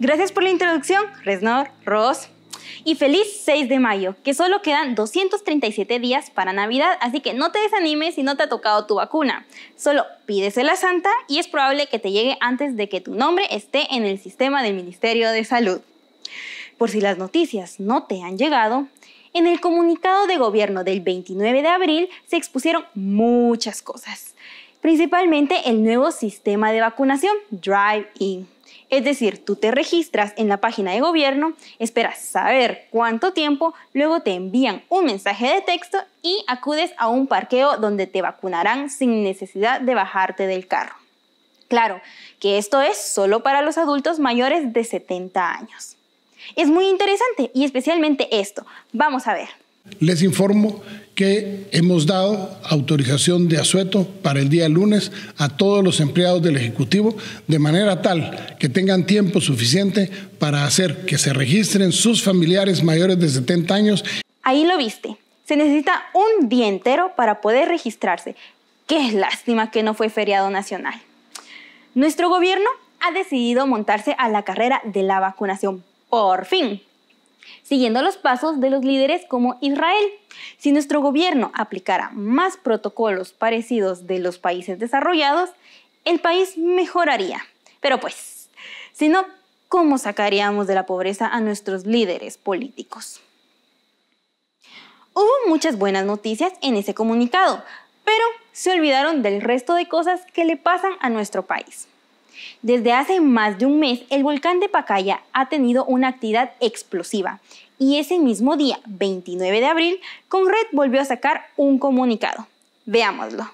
Gracias por la introducción, Resnor, Ross. Y feliz 6 de mayo, que solo quedan 237 días para Navidad, así que no te desanimes si no te ha tocado tu vacuna. Solo pídesela santa y es probable que te llegue antes de que tu nombre esté en el sistema del Ministerio de Salud. Por si las noticias no te han llegado, en el comunicado de gobierno del 29 de abril se expusieron muchas cosas, principalmente el nuevo sistema de vacunación Drive-In. Es decir, tú te registras en la página de gobierno, esperas saber cuánto tiempo, luego te envían un mensaje de texto y acudes a un parqueo donde te vacunarán sin necesidad de bajarte del carro. Claro, que esto es solo para los adultos mayores de 70 años. Es muy interesante y especialmente esto. Vamos a ver. Les informo que hemos dado autorización de asueto para el día lunes a todos los empleados del Ejecutivo, de manera tal que tengan tiempo suficiente para hacer que se registren sus familiares mayores de 70 años. Ahí lo viste. Se necesita un día entero para poder registrarse. Qué lástima que no fue feriado nacional. Nuestro gobierno ha decidido montarse a la carrera de la vacunación, por fin. Siguiendo los pasos de los líderes como Israel, si nuestro gobierno aplicara más protocolos parecidos de los países desarrollados, el país mejoraría. Pero pues, si no, ¿cómo sacaríamos de la pobreza a nuestros líderes políticos? Hubo muchas buenas noticias en ese comunicado, pero se olvidaron del resto de cosas que le pasan a nuestro país. Desde hace más de un mes, el volcán de Pacaya ha tenido una actividad explosiva y ese mismo día, 29 de abril, Conred volvió a sacar un comunicado. Veámoslo.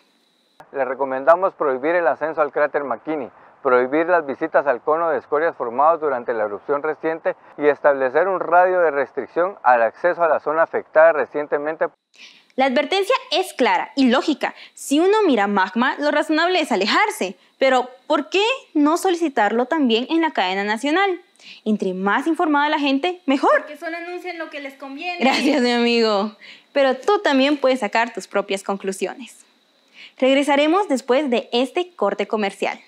Le recomendamos prohibir el ascenso al cráter McKinney, prohibir las visitas al cono de escorias formados durante la erupción reciente y establecer un radio de restricción al acceso a la zona afectada recientemente. La advertencia es clara y lógica. Si uno mira magma, lo razonable es alejarse. Pero, ¿por qué no solicitarlo también en la cadena nacional? Entre más informada la gente, mejor. Que solo anuncian lo que les conviene. Gracias, mi amigo. Pero tú también puedes sacar tus propias conclusiones. Regresaremos después de este corte comercial.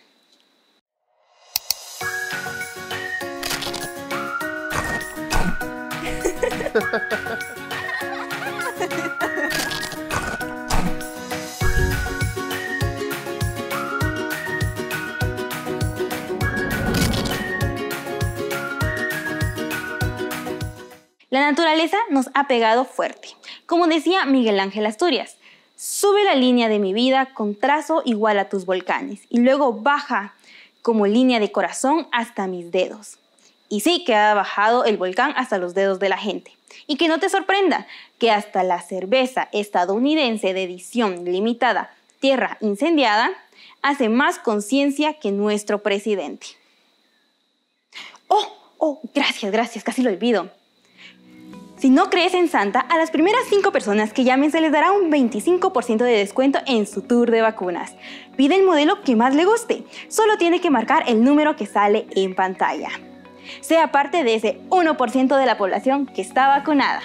La naturaleza nos ha pegado fuerte. Como decía Miguel Ángel Asturias, sube la línea de mi vida con trazo igual a tus volcanes y luego baja como línea de corazón hasta mis dedos. Y sí que ha bajado el volcán hasta los dedos de la gente. Y que no te sorprenda que hasta la cerveza estadounidense de edición limitada Tierra Incendiada hace más conciencia que nuestro presidente. Oh, oh, gracias, gracias, casi lo olvido. Si no crees en Santa, a las primeras 5 personas que llamen se les dará un 25% de descuento en su tour de vacunas. Pide el modelo que más le guste, solo tiene que marcar el número que sale en pantalla. Sea parte de ese 1% de la población que está vacunada.